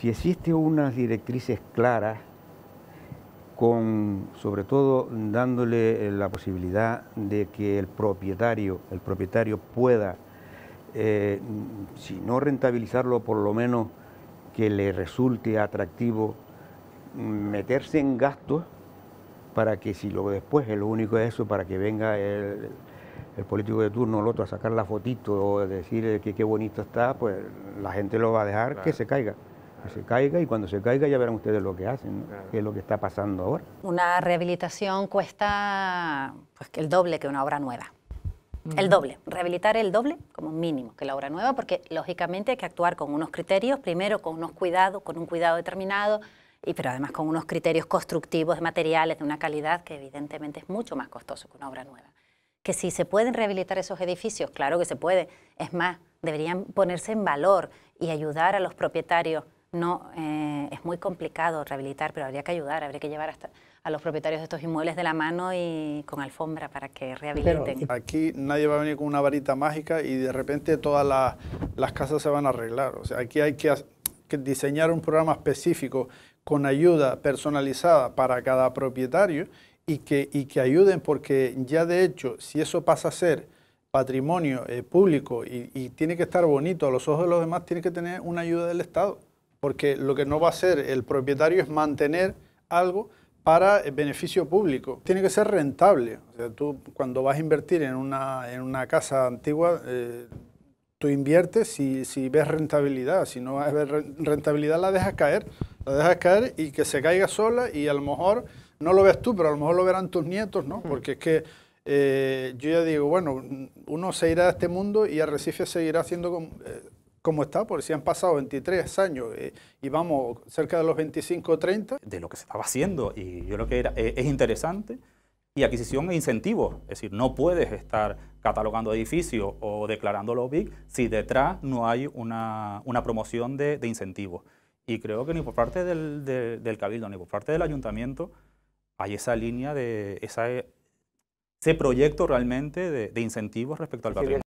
Si existen unas directrices claras, con, sobre todo dándole eh, la posibilidad de que el propietario, el propietario pueda, eh, si no rentabilizarlo, por lo menos que le resulte atractivo meterse en gastos para que si luego después, eh, lo único es eso, para que venga el, político de turno, el otro, a sacar la fotito o decir que qué bonito está, pues la gente lo va a dejar que se caiga que se caiga y cuando se caiga ya verán ustedes lo que hacen, qué es lo que está pasando ahora. Una rehabilitación cuesta pues, el doble que una obra nueva. El doble, rehabilitar el doble como mínimo que la obra nueva, porque lógicamente hay que actuar con unos criterios, primero con unos cuidados, con un cuidado determinado, y pero además con unos criterios constructivos de materiales de una calidad que evidentemente es mucho más costoso que una obra nueva. Que si se pueden rehabilitar esos edificios, claro que se puede, es más, deberían ponerse en valor y ayudar a los propietarios no eh, es muy complicado rehabilitar, pero habría que ayudar, habría que llevar hasta a los propietarios de estos inmuebles de la mano y con alfombra para que rehabiliten. aquí nadie va a venir con una varita mágica y de repente todas las casas se van a arreglar. O sea, aquí hay que, diseñar un programa específico con ayuda personalizada para cada propietario y que, y que ayuden porque ya de hecho, si eso pasa a ser patrimonio eh, público y tiene que estar bonito a los ojos de los demás, tiene que tener una ayuda del Estado porque lo que no va a hacer el propietario es mantener algo para beneficio público. Tiene que ser rentable. O sea, tú cuando vas a invertir en una, en una casa antigua, eh, tú inviertes si, si ves rentabilidad. Si no ves rentabilidad, la dejas caer. La dejas caer y que se caiga sola y a lo mejor, no lo ves tú, pero a lo mejor lo verán tus nietos, ¿no? Hmm. Porque es que eh, yo ya digo, bueno, uno se irá de este mundo y Arrecife seguirá siendo... Eh, ¿Cómo está, porque si han pasado 23 años eh, y vamos cerca de los 25 o 30. De lo que se estaba haciendo, y yo creo que era, eh, es interesante, y adquisición e incentivos. Es decir, no puedes estar catalogando edificios o declarando los BIC si detrás no hay una, promoción de, incentivos. Y creo que ni por parte del, Cabildo ni por parte del Ayuntamiento hay esa línea de esa, eh, ese proyecto realmente de, de incentivos respecto al patrimonio.